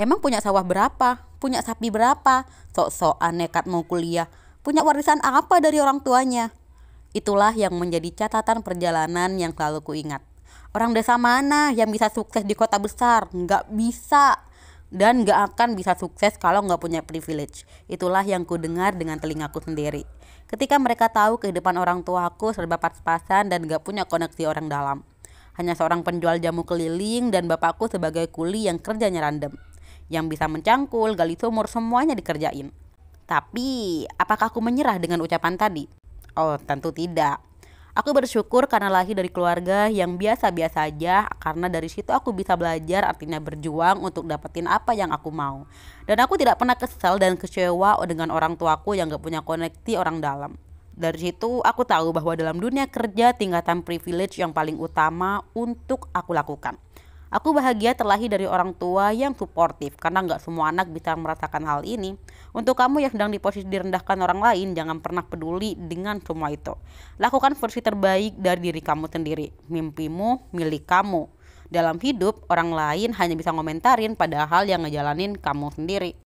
Emang punya sawah berapa? Punya sapi berapa? Sok-sokan nekat mau kuliah. Punya warisan apa dari orang tuanya? Itulah yang menjadi catatan perjalanan yang selalu kuingat. Orang desa mana yang bisa sukses di kota besar? Nggak bisa. Dan nggak akan bisa sukses kalau nggak punya privilege. Itulah yang ku dengar dengan telingaku sendiri. Ketika mereka tahu kehidupan orang tuaku serba pas-pasan dan nggak punya koneksi orang dalam. Hanya seorang penjual jamu keliling dan bapakku sebagai kuli yang kerjanya random yang bisa mencangkul, gali sumur, semuanya dikerjain. Tapi, apakah aku menyerah dengan ucapan tadi? Oh, tentu tidak. Aku bersyukur karena lahir dari keluarga yang biasa-biasa aja karena dari situ aku bisa belajar artinya berjuang untuk dapetin apa yang aku mau. Dan aku tidak pernah kesel dan kecewa dengan orang tuaku yang gak punya koneksi orang dalam. Dari situ aku tahu bahwa dalam dunia kerja tingkatan privilege yang paling utama untuk aku lakukan. Aku bahagia terlahir dari orang tua yang suportif karena nggak semua anak bisa merasakan hal ini. Untuk kamu yang sedang di posisi direndahkan orang lain, jangan pernah peduli dengan semua itu. Lakukan versi terbaik dari diri kamu sendiri. Mimpimu milik kamu. Dalam hidup, orang lain hanya bisa ngomentarin padahal yang ngejalanin kamu sendiri.